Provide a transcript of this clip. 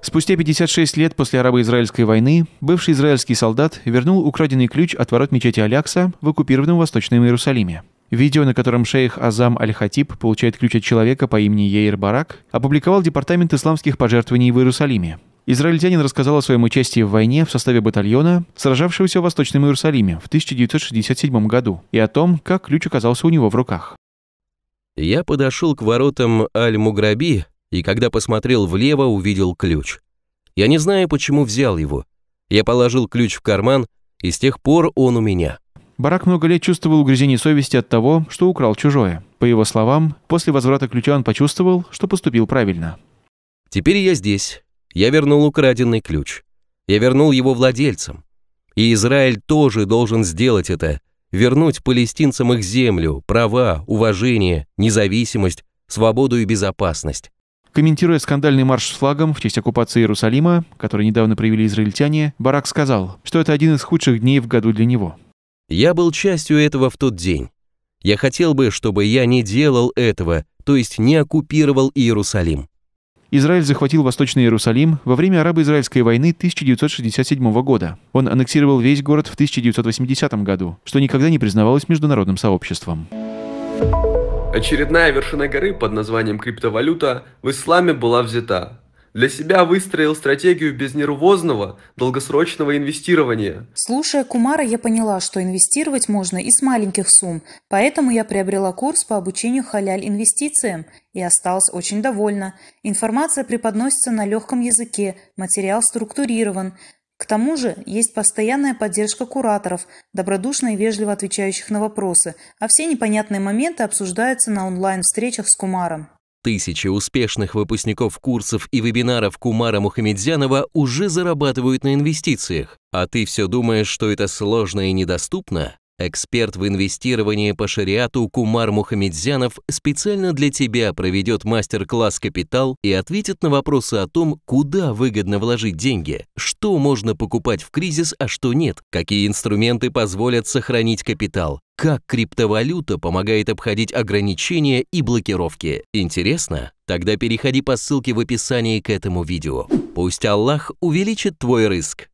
Спустя 56 лет после арабо-израильской войны бывший израильский солдат вернул украденный ключ от ворот мечети Алякса в оккупированном Восточном Иерусалиме. Видео, на котором шейх Азам Аль-Хатиб получает ключ от человека по имени Ейр Барак, опубликовал Департамент исламских пожертвований в Иерусалиме. Израильтянин рассказал о своем участии в войне в составе батальона, сражавшегося в Восточном Иерусалиме в 1967 году, и о том, как ключ оказался у него в руках. Я подошел к воротам Аль-Муграби и, когда посмотрел влево, увидел ключ. Я не знаю, почему взял его. Я положил ключ в карман, и с тех пор он у меня. Барак много лет чувствовал угрызение совести от того, что украл чужое. По его словам, после возврата ключа он почувствовал, что поступил правильно. Теперь я здесь. Я вернул украденный ключ. Я вернул его владельцам. И Израиль тоже должен сделать это – вернуть палестинцам их землю, права, уважение, независимость, свободу и безопасность. Комментируя скандальный марш с флагом в честь оккупации Иерусалима, который недавно провели израильтяне, Барак сказал, что это один из худших дней в году для него. «Я был частью этого в тот день. Я хотел бы, чтобы я не делал этого, то есть не оккупировал Иерусалим. Израиль захватил Восточный Иерусалим во время арабо-израильской войны 1967 года. Он аннексировал весь город в 1980 году, что никогда не признавалось международным сообществом. Очередная вершина горы под названием криптовалюта в исламе была взята. Для себя выстроил стратегию безнервозного долгосрочного инвестирования. Слушая Кумара, я поняла, что инвестировать можно и с маленьких сумм, поэтому я приобрела курс по обучению халяль инвестициям и осталась очень довольна. Информация преподносится на легком языке, материал структурирован, к тому же есть постоянная поддержка кураторов, добродушно и вежливо отвечающих на вопросы, а все непонятные моменты обсуждаются на онлайн-встречах с Кумаром. Тысячи успешных выпускников курсов и вебинаров Кумара Мухамедзянова уже зарабатывают на инвестициях, а ты все думаешь, что это сложно и недоступно? Эксперт в инвестировании по шариату Кумар Мухамедзянов специально для тебя проведет мастер-класс «Капитал» и ответит на вопросы о том, куда выгодно вложить деньги, что можно покупать в кризис, а что нет, какие инструменты позволят сохранить капитал, как криптовалюта помогает обходить ограничения и блокировки. Интересно? Тогда переходи по ссылке в описании к этому видео. Пусть Аллах увеличит твой риск.